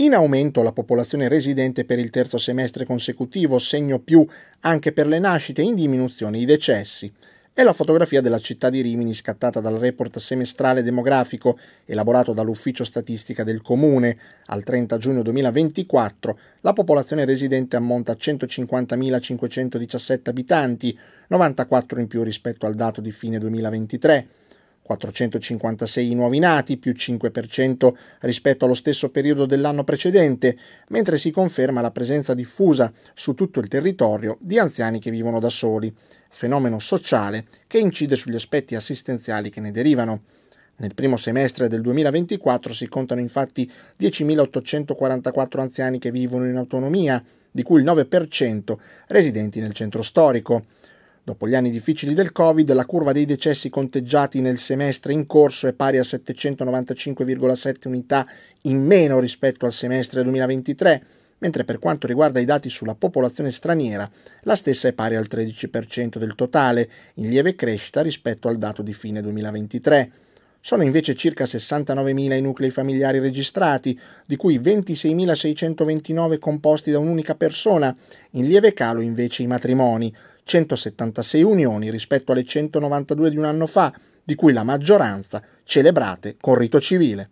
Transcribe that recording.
In aumento la popolazione residente per il terzo semestre consecutivo, segno più anche per le nascite, in diminuzione i decessi. È la fotografia della città di Rimini scattata dal report semestrale demografico elaborato dall'ufficio statistica del comune. Al 30 giugno 2024 la popolazione residente ammonta a 150.517 abitanti, 94 in più rispetto al dato di fine 2023. 456 nuovi nati, più 5% rispetto allo stesso periodo dell'anno precedente, mentre si conferma la presenza diffusa su tutto il territorio di anziani che vivono da soli, fenomeno sociale che incide sugli aspetti assistenziali che ne derivano. Nel primo semestre del 2024 si contano infatti 10.844 anziani che vivono in autonomia, di cui il 9% residenti nel centro storico. Dopo gli anni difficili del Covid, la curva dei decessi conteggiati nel semestre in corso è pari a 795,7 unità in meno rispetto al semestre 2023, mentre per quanto riguarda i dati sulla popolazione straniera, la stessa è pari al 13% del totale, in lieve crescita rispetto al dato di fine 2023. Sono invece circa 69.000 i nuclei familiari registrati, di cui 26.629 composti da un'unica persona, in lieve calo invece i matrimoni, 176 unioni rispetto alle 192 di un anno fa, di cui la maggioranza celebrate con rito civile.